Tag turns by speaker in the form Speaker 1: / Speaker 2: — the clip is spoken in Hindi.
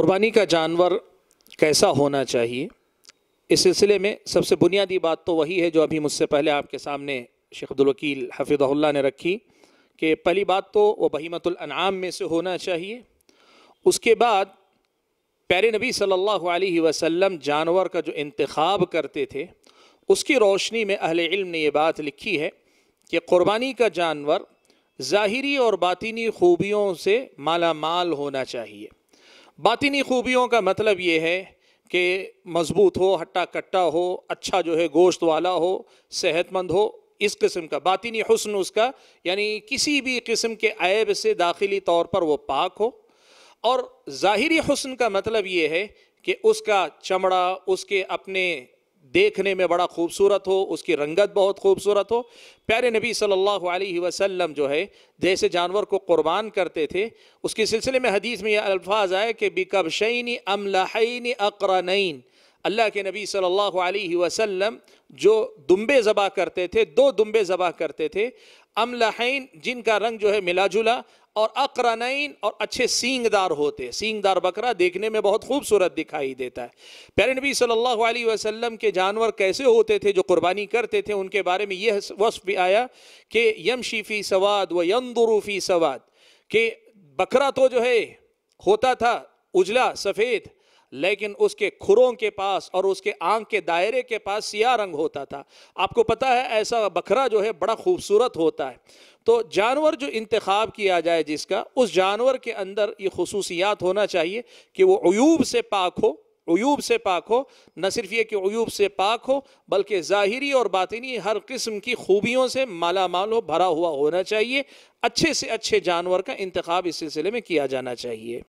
Speaker 1: कुर्बानी का जानवर कैसा होना चाहिए इस सिलसिले में सबसे बुनियादी बात तो वही है जो अभी मुझसे पहले आपके सामने शेख अब्दुलवकील हफिज़ल्ला ने रखी कि पहली बात तो वह बहीमतुलनाम में से होना चाहिए उसके बाद प्यारे नबी सल्लल्लाहु अलैहि वसल्लम जानवर का जो इंतखब करते थे उसकी रोशनी में अहले इल्म ने ये बात लिखी है कि कुर्बानी का जानवर ज़ाहरी और बातिनी खूबियों से मालामाल होना चाहिए बातिनी खूबियों का मतलब ये है कि मज़बूत हो हट्टा कट्टा हो अच्छा जो है गोश्त वाला हो सेहतमंद हो इस किस्म का बातिनी हसन उसका यानी किसी भी किस्म के ऐब से दाखिली तौर पर वो पाक हो और ज़ाहरी हसन का मतलब ये है कि उसका चमड़ा उसके अपने देखने में बड़ा खूबसूरत हो उसकी रंगत बहुत खूबसूरत हो प्यारे नबी सल्लल्लाहु अलैहि वसल्लम जो है जैसे जानवर को कुर्बान करते थे उसके सिलसिले में हदीस में यह अल्फाज आए कि बिकब शैनी अमलाहैन अल्लाह के नबी सल्लल्लाहु अलैहि वसल्लम जो दुम्बे ज़बा करते थे दो दुम्बे ज़बा करते थे अमलहैन जिनका रंग जो है मिलाजुला और अकरनैन और अच्छे सींगदार होते सींगदार बकरा देखने में बहुत खूबसूरत दिखाई देता है प्यारे नबी सल्लल्लाहु अलैहि वसल्लम के जानवर कैसे होते थे जो कुर्बानी करते थे उनके बारे में यह वस्फ भी आया कि यम शीफ़ी सवाद व यमदरूफ़ी सवाद के बकरा तो जो है होता था उजला सफ़ेद लेकिन उसके खुरों के पास और उसके आंख के दायरे के पास सिया रंग होता था आपको पता है ऐसा बकरा जो है बड़ा खूबसूरत होता है तो जानवर जो इंतखब किया जाए जिसका उस जानवर के अंदर ये खसूसियात होना चाहिए कि वो अयूब से पाक हो अयूब से पाक हो न सिर्फ ये कि अयूब से पाक हो बल्कि ज़ाहरी और बातनी हर किस्म की खूबियों से माला माल हो भरा हुआ होना चाहिए अच्छे से अच्छे जानवर का इंतखब इस सिलसिले में किया जाना चाहिए